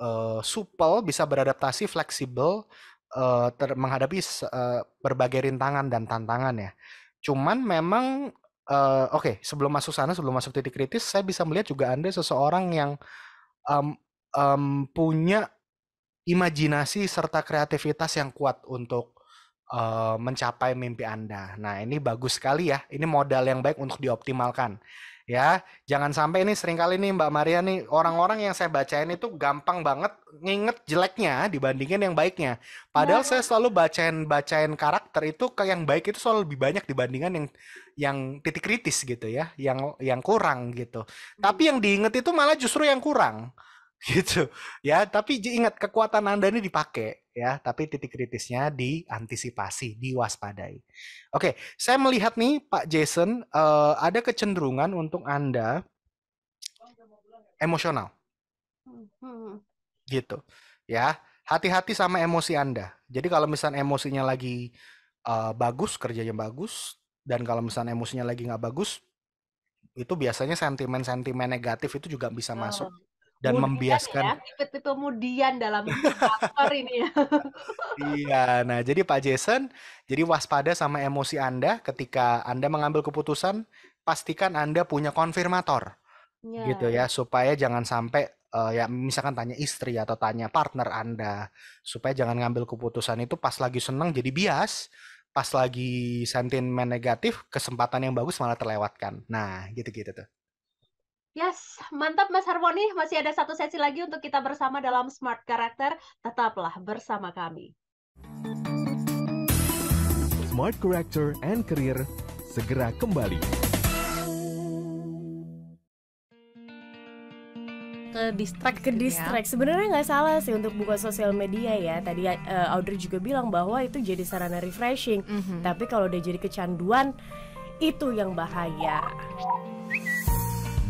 uh, supel, bisa beradaptasi, fleksibel uh, ter menghadapi uh, berbagai rintangan dan tantangan ya. Cuman memang uh, oke okay, sebelum masuk sana sebelum masuk titik kritis saya bisa melihat juga anda seseorang yang um, um, punya imajinasi serta kreativitas yang kuat untuk uh, mencapai mimpi Anda. Nah, ini bagus sekali ya. Ini modal yang baik untuk dioptimalkan. Ya, jangan sampai ini sering kali nih Mbak Maria nih orang-orang yang saya bacain itu gampang banget nginget jeleknya dibandingin yang baiknya. Padahal nah. saya selalu bacain bacain karakter itu ke yang baik itu selalu lebih banyak dibandingkan yang yang titik kritis gitu ya, yang yang kurang gitu. Tapi hmm. yang diinget itu malah justru yang kurang. (laughs) gitu ya tapi ingat kekuatan anda ini dipakai ya tapi titik kritisnya diantisipasi diwaspadai oke saya melihat nih Pak Jason uh, ada kecenderungan untuk anda emosional gitu ya hati-hati sama emosi anda jadi kalau misalnya emosinya lagi uh, bagus kerjanya bagus dan kalau misalnya emosinya lagi nggak bagus itu biasanya sentimen-sentimen negatif itu juga bisa oh. masuk dan kemudian membiaskan ya, itu kemudian dalam faktor ini ya. (laughs) iya, nah jadi Pak Jason, jadi waspada sama emosi Anda ketika Anda mengambil keputusan, pastikan Anda punya konfirmator. Ya. Gitu ya, supaya jangan sampai uh, ya misalkan tanya istri atau tanya partner Anda, supaya jangan ngambil keputusan itu pas lagi seneng jadi bias, pas lagi sentimen negatif, kesempatan yang bagus malah terlewatkan. Nah, gitu-gitu tuh. Yes, mantap Mas Harmoni. Masih ada satu sesi lagi untuk kita bersama dalam Smart Character. Tetaplah bersama kami. Smart Character and Career segera kembali. ke distract ke distract ya. sebenarnya nggak salah sih untuk buka sosial media ya tadi uh, Audrey juga bilang bahwa itu jadi sarana refreshing mm -hmm. tapi kalau udah jadi kecanduan itu yang bahaya.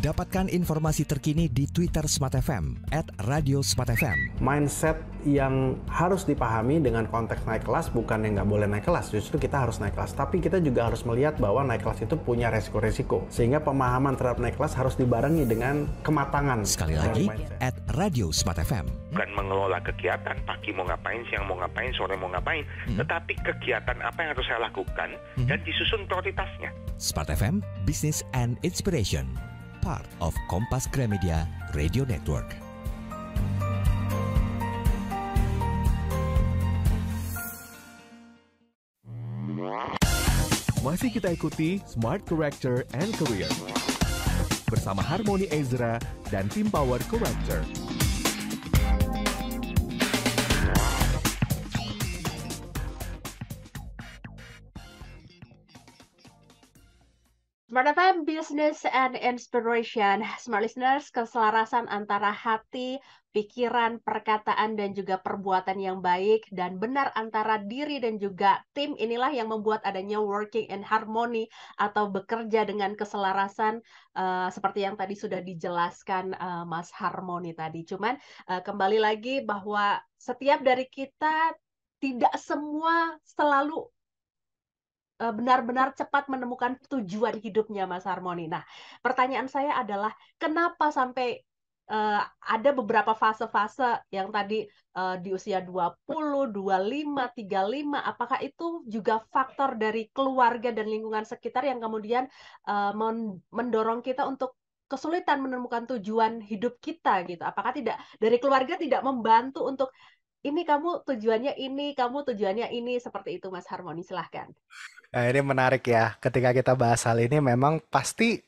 Dapatkan informasi terkini di Twitter Smart FM, at Radio Smart FM. Mindset yang harus dipahami dengan konteks naik kelas bukan yang nggak boleh naik kelas, justru kita harus naik kelas. Tapi kita juga harus melihat bahwa naik kelas itu punya resiko-resiko. Sehingga pemahaman terhadap naik kelas harus dibarengi dengan kematangan. Sekali lagi, mindset. at Radio Smart FM. Bukan mengelola kegiatan, pagi mau ngapain, siang mau ngapain, sore mau ngapain. Hmm. Tetapi kegiatan apa yang harus saya lakukan hmm. dan disusun prioritasnya. Smart FM, Business and Inspiration part of Kompas Gramedia Radio Network. Masih kita ikuti Smart Corrector and Career bersama Harmony Ezra dan tim Power Corrector. Smart FM Business and Inspiration. Smart listeners, keselarasan antara hati, pikiran, perkataan, dan juga perbuatan yang baik dan benar antara diri dan juga tim inilah yang membuat adanya working in harmony atau bekerja dengan keselarasan uh, seperti yang tadi sudah dijelaskan uh, Mas Harmoni tadi. Cuman uh, kembali lagi bahwa setiap dari kita tidak semua selalu Eh, benar-benar cepat menemukan tujuan hidupnya Mas Harmoni. Nah, pertanyaan saya adalah kenapa sampai uh, ada beberapa fase-fase yang tadi uh, di usia 20, 25, 35, apakah itu juga faktor dari keluarga dan lingkungan sekitar yang kemudian uh, mendorong kita untuk kesulitan menemukan tujuan hidup kita gitu. Apakah tidak dari keluarga tidak membantu untuk ini kamu tujuannya ini, kamu tujuannya ini, seperti itu Mas Harmoni, silahkan. Nah ini menarik ya, ketika kita bahas hal ini memang pasti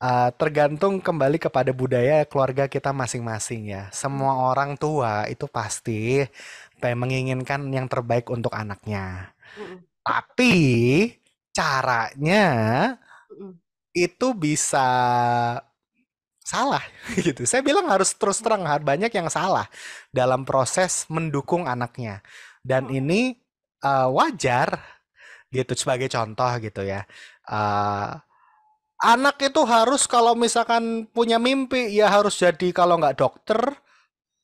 uh, tergantung kembali kepada budaya keluarga kita masing-masing ya. Semua hmm. orang tua itu pasti menginginkan yang terbaik untuk anaknya. Mm Tapi caranya mm itu bisa salah (laughs) gitu. Saya bilang harus terus terang banyak yang salah dalam proses mendukung anaknya. Dan hmm. ini uh, wajar gitu sebagai contoh gitu ya. Uh, anak itu harus kalau misalkan punya mimpi ya harus jadi kalau nggak dokter,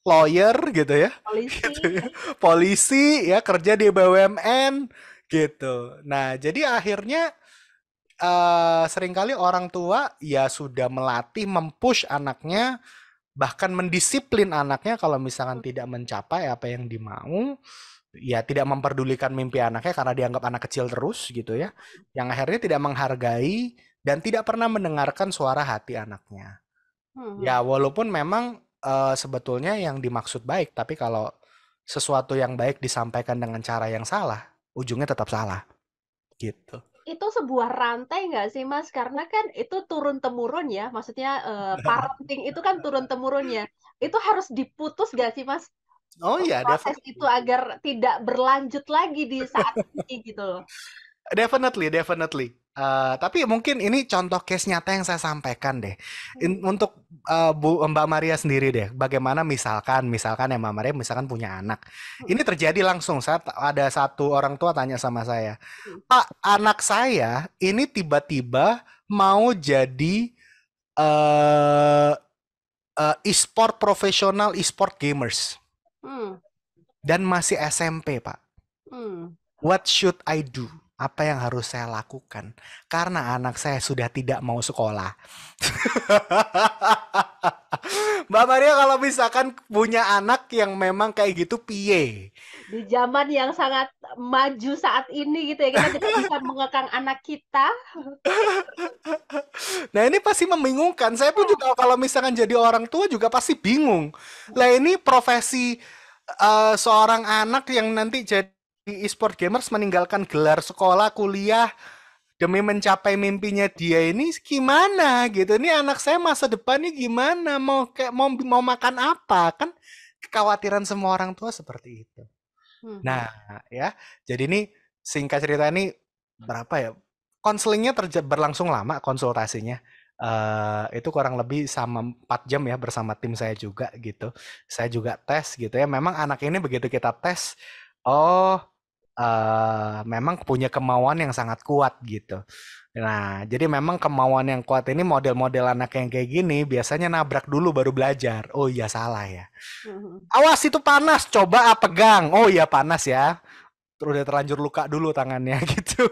lawyer gitu ya. (laughs) Polisi. Gitu ya. Polisi ya kerja di BUMN gitu. Nah, jadi akhirnya uh, seringkali orang tua ya sudah melatih mempush anaknya bahkan mendisiplin anaknya kalau misalkan hmm. tidak mencapai apa yang dimau ya tidak memperdulikan mimpi anaknya karena dianggap anak kecil terus gitu ya yang akhirnya tidak menghargai dan tidak pernah mendengarkan suara hati anaknya hmm. ya walaupun memang uh, sebetulnya yang dimaksud baik tapi kalau sesuatu yang baik disampaikan dengan cara yang salah ujungnya tetap salah gitu itu sebuah rantai nggak sih Mas? Karena kan itu turun temurun ya, maksudnya uh, parenting itu kan turun temurun ya. Itu harus diputus nggak sih Mas? Oh iya, proses definitely. itu agar tidak berlanjut lagi di saat ini gitu loh. Definitely, definitely. Uh, tapi mungkin ini contoh case nyata yang saya sampaikan deh. In, hmm. untuk uh, Bu Mbak Maria sendiri deh, bagaimana misalkan misalkan ya Mbak Maria misalkan punya anak. Hmm. Ini terjadi langsung saat ada satu orang tua tanya sama saya, hmm. "Pak, anak saya ini tiba-tiba mau jadi uh, uh, e-sport profesional, e-sport gamers." Hmm. Dan masih SMP, Pak. Hmm. What should I do? apa yang harus saya lakukan karena anak saya sudah tidak mau sekolah. (laughs) Mbak Maria kalau misalkan punya anak yang memang kayak gitu pie Di zaman yang sangat maju saat ini gitu ya kita tidak bisa mengekang anak kita. (laughs) nah ini pasti membingungkan. Saya pun juga kalau misalkan jadi orang tua juga pasti bingung. Lah ini profesi uh, seorang anak yang nanti jadi e-sport gamers meninggalkan gelar sekolah, kuliah demi mencapai mimpinya dia ini gimana gitu. Ini anak saya masa depan depannya gimana? Mau kayak mau mau makan apa? Kan kekhawatiran semua orang tua seperti itu. Hmm. Nah, ya. Jadi ini singkat cerita ini berapa ya? Konselingnya berlangsung lama konsultasinya. Uh, itu kurang lebih sama 4 jam ya bersama tim saya juga gitu. Saya juga tes gitu ya. Memang anak ini begitu kita tes, oh uh, memang punya kemauan yang sangat kuat gitu. Nah, jadi memang kemauan yang kuat ini model-model anak yang kayak gini biasanya nabrak dulu baru belajar. Oh iya salah ya. Mhm. Awas itu panas, coba ah, pegang. Oh iya panas ya. Terus udah terlanjur luka dulu tangannya (laughs) gitu.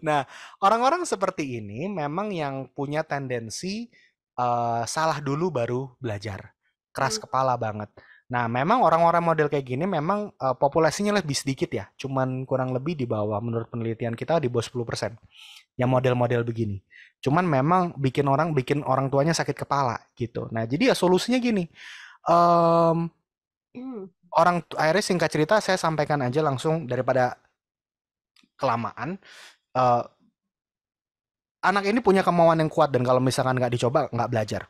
Nah, orang-orang seperti ini memang yang punya tendensi uh, salah dulu baru belajar. Keras hmm. kepala banget. Nah, memang orang-orang model kayak gini memang uh, populasinya lebih sedikit ya. Cuman kurang lebih di bawah menurut penelitian kita di bawah 10%. Yang model-model begini. Cuman memang bikin orang bikin orang tuanya sakit kepala gitu. Nah, jadi ya solusinya gini. Um, orang akhirnya singkat cerita saya sampaikan aja langsung daripada kelamaan uh, anak ini punya kemauan yang kuat dan kalau misalkan nggak dicoba nggak belajar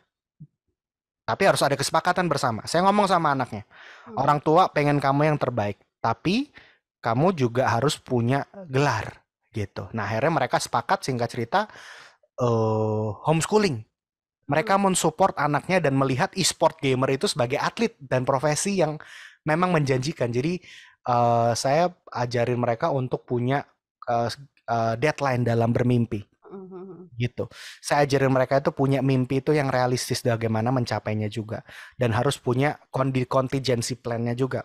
tapi harus ada kesepakatan bersama. Saya ngomong sama anaknya. Hmm. Orang tua pengen kamu yang terbaik, tapi kamu juga harus punya gelar gitu. Nah, akhirnya mereka sepakat sehingga cerita uh, homeschooling. Mereka hmm. mensupport anaknya dan melihat e-sport gamer itu sebagai atlet dan profesi yang memang menjanjikan. Jadi uh, saya ajarin mereka untuk punya uh, deadline dalam bermimpi gitu. Saya ajarin mereka itu punya mimpi itu yang realistis bagaimana mencapainya juga dan harus punya kondi contingency plan-nya juga.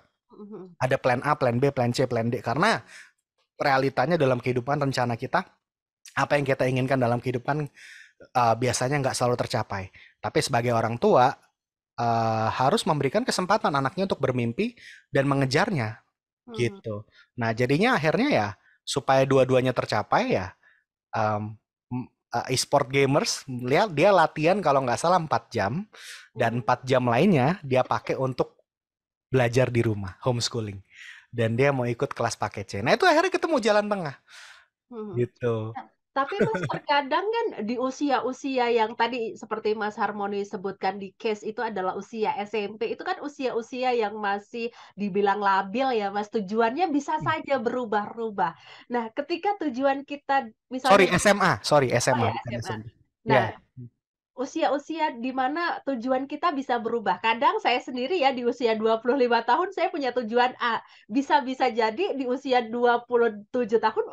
Ada plan A, plan B, plan C, plan D karena realitanya dalam kehidupan rencana kita apa yang kita inginkan dalam kehidupan uh, biasanya nggak selalu tercapai. Tapi sebagai orang tua uh, harus memberikan kesempatan anaknya untuk bermimpi dan mengejarnya hmm. gitu. Nah, jadinya akhirnya ya supaya dua-duanya tercapai ya um, uh, e-sport gamers lihat dia latihan kalau nggak salah 4 jam dan 4 jam lainnya dia pakai untuk belajar di rumah homeschooling dan dia mau ikut kelas paket C. Nah itu akhirnya ketemu jalan tengah hmm. gitu. Nah, tapi Mas (laughs) terkadang kan di usia-usia yang tadi seperti Mas Harmoni sebutkan di case itu adalah usia SMP. Itu kan usia-usia yang masih dibilang labil ya Mas. Tujuannya bisa hmm. saja berubah-ubah. Nah, ketika tujuan kita misalnya Sorry, SMA. Sorry, SMA. Oh, ya, Nah, yeah usia-usia di mana tujuan kita bisa berubah. Kadang saya sendiri ya di usia 25 tahun saya punya tujuan A. Bisa-bisa jadi di usia 27 tahun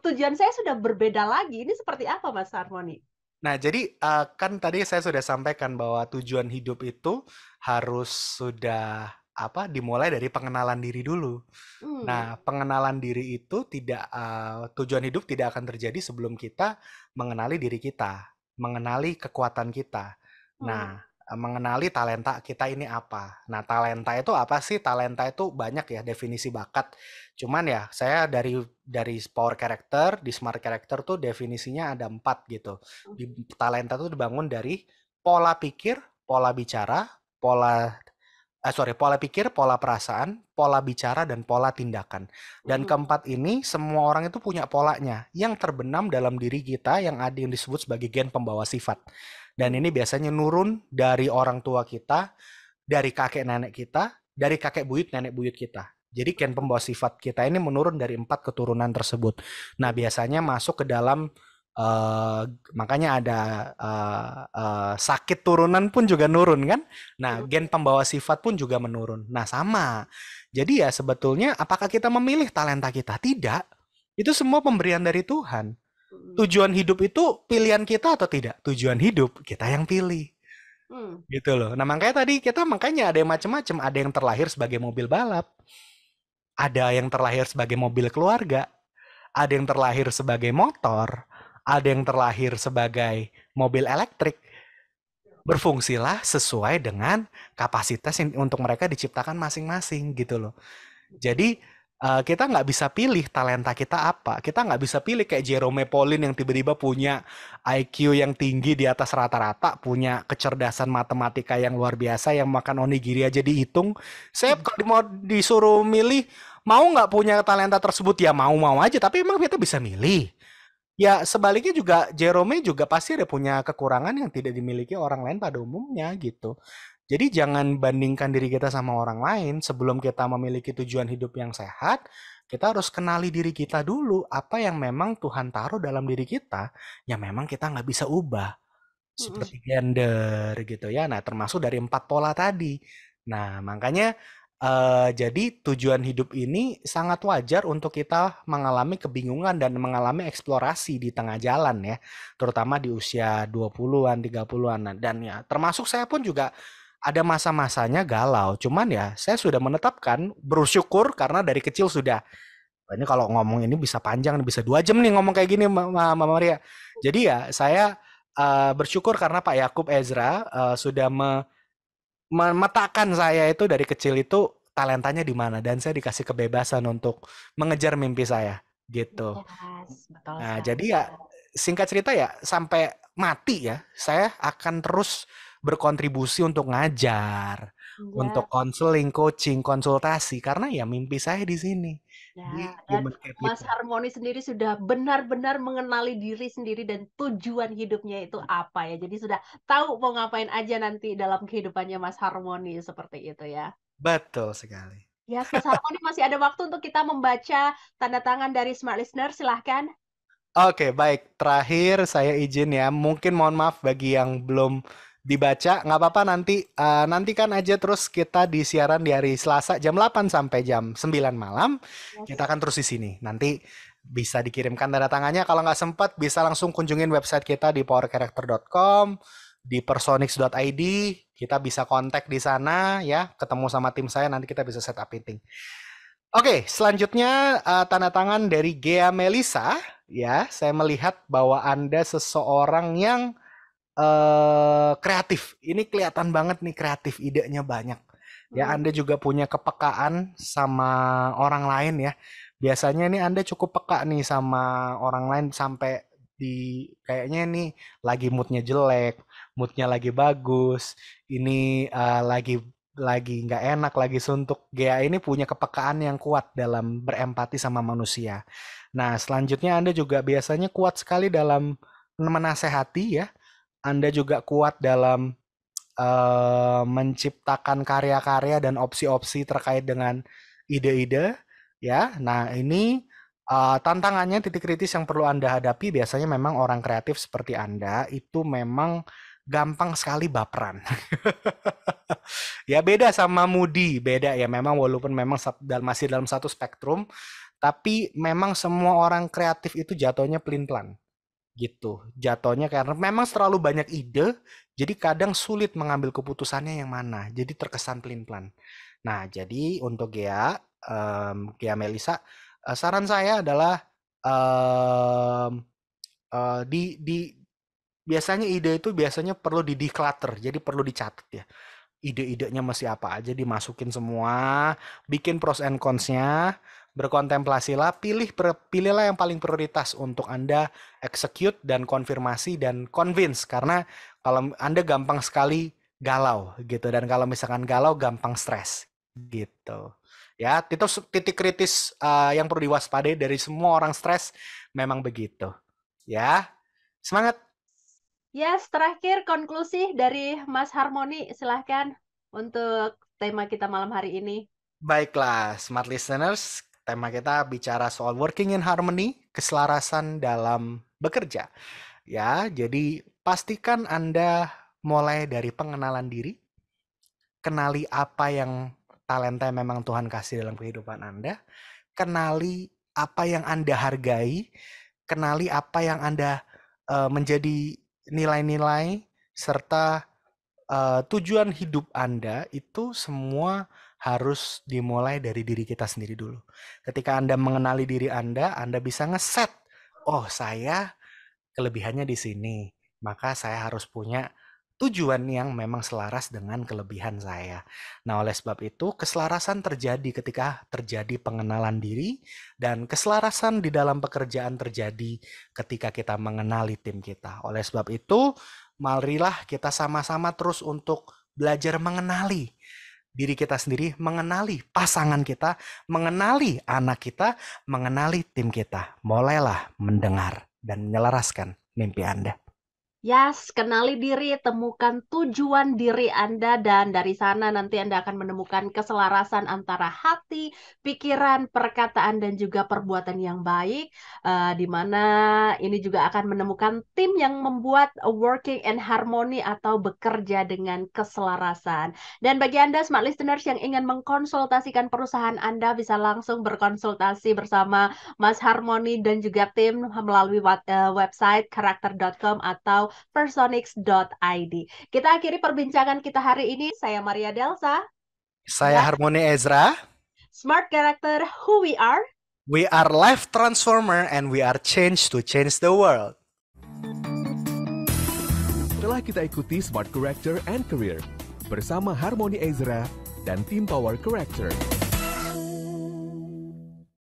tujuan saya sudah berbeda lagi. Ini seperti apa, Mas Harmoni? Nah, jadi uh, kan tadi saya sudah sampaikan bahwa tujuan hidup itu harus sudah apa dimulai dari pengenalan diri dulu. Hmm. Nah, pengenalan diri itu tidak uh, tujuan hidup tidak akan terjadi sebelum kita mengenali diri kita, mengenali kekuatan kita. Hmm. Nah, E, mengenali talenta kita ini apa. Nah, talenta itu apa sih? Talenta itu banyak ya definisi bakat. Cuman ya, saya dari dari power character di smart character tuh definisinya ada empat gitu. Oh. Di, talenta itu dibangun dari pola pikir, pola bicara, pola eh, sorry pola pikir, pola perasaan, pola bicara dan pola tindakan. Dan hmm. keempat ini semua orang itu punya polanya yang terbenam dalam diri kita yang ada yang disebut sebagai gen pembawa sifat. Dan ini biasanya nurun dari orang tua kita, dari kakek nenek kita, dari kakek buyut nenek buyut kita. Jadi gen pembawa sifat kita ini menurun dari empat keturunan tersebut. Nah biasanya masuk ke dalam uh, makanya ada uh, uh, sakit turunan pun juga nurun kan. Nah gen pembawa sifat pun juga menurun. Nah sama. Jadi ya sebetulnya apakah kita memilih talenta kita? Tidak. Itu semua pemberian dari Tuhan tujuan hidup itu pilihan kita atau tidak tujuan hidup kita yang pilih hmm. gitu loh nah makanya tadi kita makanya ada yang macam-macam ada yang terlahir sebagai mobil balap ada yang terlahir sebagai mobil keluarga ada yang terlahir sebagai motor ada yang terlahir sebagai mobil elektrik berfungsilah sesuai dengan kapasitas yang untuk mereka diciptakan masing-masing gitu loh jadi uh, kita nggak bisa pilih talenta kita apa. Kita nggak bisa pilih kayak Jerome Pauline yang tiba-tiba punya IQ yang tinggi di atas rata-rata, punya kecerdasan matematika yang luar biasa, yang makan onigiri aja dihitung. Saya hmm. kalau mau disuruh milih, mau nggak punya talenta tersebut ya mau-mau aja. Tapi emang kita bisa milih. Ya sebaliknya juga Jerome juga pasti ada punya kekurangan yang tidak dimiliki orang lain pada umumnya gitu. Jadi jangan bandingkan diri kita sama orang lain sebelum kita memiliki tujuan hidup yang sehat, kita harus kenali diri kita dulu apa yang memang Tuhan taruh dalam diri kita yang memang kita nggak bisa ubah seperti gender gitu ya. Nah termasuk dari empat pola tadi. Nah makanya Uh, jadi tujuan hidup ini sangat wajar untuk kita mengalami kebingungan dan mengalami eksplorasi di tengah jalan ya, terutama di usia 20-an, 30-an dan ya termasuk saya pun juga ada masa-masanya galau. Cuman ya saya sudah menetapkan bersyukur karena dari kecil sudah ini kalau ngomong ini bisa panjang bisa dua jam nih ngomong kayak gini Mama Maria. Jadi ya saya uh, bersyukur karena Pak Yakub Ezra uh, sudah me memetakan saya itu dari kecil itu talentanya di mana dan saya dikasih kebebasan untuk mengejar mimpi saya gitu. nah, jadi ya singkat cerita ya sampai mati ya saya akan terus berkontribusi untuk ngajar, ya. untuk konseling, coaching, konsultasi karena ya mimpi saya di sini. Ya, di Mas Harmoni sendiri sudah benar-benar mengenali diri sendiri dan tujuan hidupnya itu apa ya. Jadi sudah tahu mau ngapain aja nanti dalam kehidupannya Mas Harmoni seperti itu ya. Betul sekali. Ya, Mas Harmoni masih ada waktu untuk kita membaca tanda tangan dari Smart Listener. Silahkan. Oke, baik. Terakhir saya izin ya. Mungkin mohon maaf bagi yang belum dibaca nggak apa-apa nanti uh, nantikan aja terus kita di siaran di hari Selasa jam 8 sampai jam 9 malam okay. Iya, kita akan terus di sini nanti bisa dikirimkan tanda tangannya kalau nggak sempat bisa langsung kunjungin website kita di powercharacter.com di personix.id kita bisa kontak di sana ya ketemu sama tim saya nanti kita bisa set up meeting Oke, selanjutnya uh, tanda tangan dari Gea Melisa. Ya, saya melihat bahwa Anda seseorang yang Eh, kreatif. Ini kelihatan banget nih kreatif idenya banyak. Ya, hmm. Anda juga punya kepekaan sama orang lain ya. Biasanya ini Anda cukup peka nih sama orang lain sampai di kayaknya ini lagi moodnya jelek, moodnya lagi bagus, ini uh, lagi lagi nggak enak, lagi suntuk. Gea ini punya kepekaan yang kuat dalam berempati sama manusia. Nah, selanjutnya Anda juga biasanya kuat sekali dalam menasehati ya, anda juga kuat dalam uh, menciptakan karya-karya dan opsi-opsi terkait dengan ide-ide ya. Nah, ini uh, tantangannya titik kritis yang perlu Anda hadapi biasanya memang orang kreatif seperti Anda itu memang gampang sekali baperan. (laughs) ya beda sama Mudi, beda ya memang walaupun memang masih dalam satu spektrum, tapi memang semua orang kreatif itu jatuhnya pelin-pelan gitu jatuhnya karena memang terlalu banyak ide jadi kadang sulit mengambil keputusannya yang mana jadi terkesan pelin pelan nah jadi untuk Gea um, Gea Melisa uh, eh, saran saya adalah um, uh, di di biasanya ide itu biasanya perlu di declutter jadi perlu dicatat ya ide-idenya masih apa aja dimasukin semua bikin pros and consnya berkontemplasilah, pilih pilihlah yang paling prioritas untuk Anda execute dan konfirmasi dan convince karena kalau Anda gampang sekali galau gitu dan kalau misalkan galau gampang stres gitu. Ya, itu titik kritis uh, yang perlu diwaspadai dari semua orang stres memang begitu. Ya. Semangat. Yes, terakhir konklusi dari Mas Harmoni silahkan untuk tema kita malam hari ini. Baiklah, smart listeners, tema kita bicara soal working in harmony, keselarasan dalam bekerja. Ya, jadi pastikan Anda mulai dari pengenalan diri, kenali apa yang talenta yang memang Tuhan kasih dalam kehidupan Anda, kenali apa yang Anda hargai, kenali apa yang Anda uh, menjadi nilai-nilai serta uh, tujuan hidup Anda itu semua harus dimulai dari diri kita sendiri dulu. Ketika Anda mengenali diri Anda, Anda bisa ngeset, oh saya kelebihannya di sini, maka saya harus punya tujuan yang memang selaras dengan kelebihan saya. Nah, oleh sebab itu, keselarasan terjadi ketika terjadi pengenalan diri dan keselarasan di dalam pekerjaan terjadi ketika kita mengenali tim kita. Oleh sebab itu, marilah kita sama-sama terus untuk belajar mengenali diri kita sendiri, mengenali pasangan kita, mengenali anak kita, mengenali tim kita. Mulailah mendengar dan menyelaraskan mimpi Anda. Yes, kenali diri, temukan tujuan diri Anda, dan dari sana nanti Anda akan menemukan keselarasan antara hati, pikiran, perkataan, dan juga perbuatan yang baik, uh, di mana ini juga akan menemukan tim yang membuat working and harmony atau bekerja dengan keselarasan. Dan bagi Anda, smart listeners yang ingin mengkonsultasikan perusahaan Anda, bisa langsung berkonsultasi bersama Mas Harmoni dan juga tim melalui eh, website karakter.com atau personix.id. Kita akhiri perbincangan kita hari ini. Saya Maria Delsa. Saya Dan ya. Harmoni Ezra. Smart Character Who We Are. We are life transformer and we are change to change the world. Setelah kita ikuti Smart Character and Career bersama Harmoni Ezra dan tim Power Character.